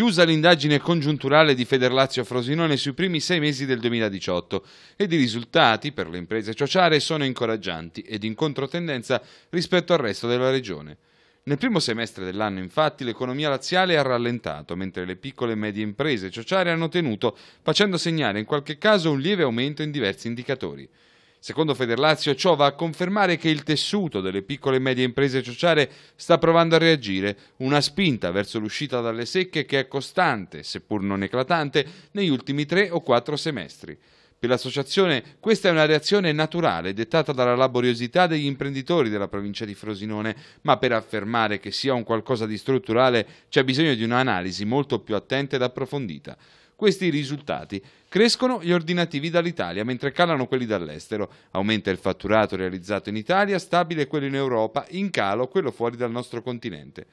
chiusa l'indagine congiunturale di Federlazio Frosinone sui primi sei mesi del 2018 ed i risultati per le imprese ciociare sono incoraggianti ed in controtendenza rispetto al resto della regione. Nel primo semestre dell'anno infatti l'economia laziale ha rallentato, mentre le piccole e medie imprese sociali hanno tenuto, facendo segnare in qualche caso un lieve aumento in diversi indicatori. Secondo Federlazio ciò va a confermare che il tessuto delle piccole e medie imprese sociali sta provando a reagire, una spinta verso l'uscita dalle secche che è costante, seppur non eclatante, negli ultimi tre o quattro semestri. Per l'associazione questa è una reazione naturale, dettata dalla laboriosità degli imprenditori della provincia di Frosinone, ma per affermare che sia un qualcosa di strutturale c'è bisogno di un'analisi molto più attenta ed approfondita questi risultati. Crescono gli ordinativi dall'Italia, mentre calano quelli dall'estero. Aumenta il fatturato realizzato in Italia, stabile quello in Europa, in calo quello fuori dal nostro continente.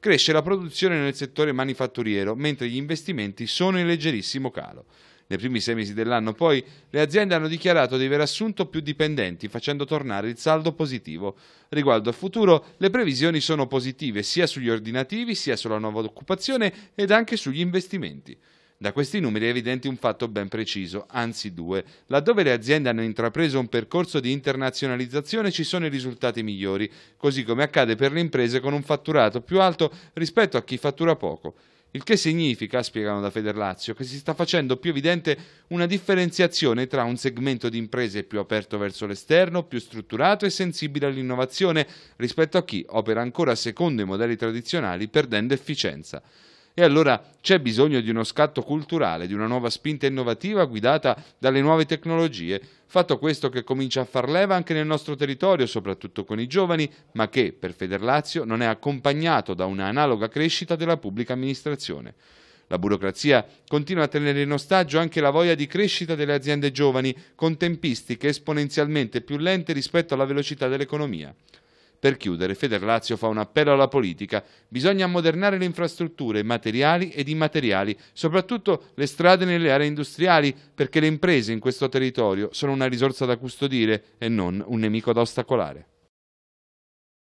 Cresce la produzione nel settore manifatturiero, mentre gli investimenti sono in leggerissimo calo. Nei primi sei mesi dell'anno poi le aziende hanno dichiarato di aver assunto più dipendenti facendo tornare il saldo positivo. Riguardo al futuro le previsioni sono positive sia sugli ordinativi sia sulla nuova occupazione ed anche sugli investimenti. Da questi numeri è evidente un fatto ben preciso, anzi due. Laddove le aziende hanno intrapreso un percorso di internazionalizzazione ci sono i risultati migliori, così come accade per le imprese con un fatturato più alto rispetto a chi fattura poco. Il che significa, spiegano da Federlazio, che si sta facendo più evidente una differenziazione tra un segmento di imprese più aperto verso l'esterno, più strutturato e sensibile all'innovazione, rispetto a chi opera ancora secondo i modelli tradizionali perdendo efficienza. E allora c'è bisogno di uno scatto culturale, di una nuova spinta innovativa guidata dalle nuove tecnologie, fatto questo che comincia a far leva anche nel nostro territorio, soprattutto con i giovani, ma che per Federlazio non è accompagnato da una analoga crescita della pubblica amministrazione. La burocrazia continua a tenere in ostaggio anche la voglia di crescita delle aziende giovani, con tempistiche esponenzialmente più lente rispetto alla velocità dell'economia. Per chiudere, Federlazio fa un appello alla politica. Bisogna ammodernare le infrastrutture materiali ed immateriali, soprattutto le strade nelle aree industriali, perché le imprese in questo territorio sono una risorsa da custodire e non un nemico da ostacolare.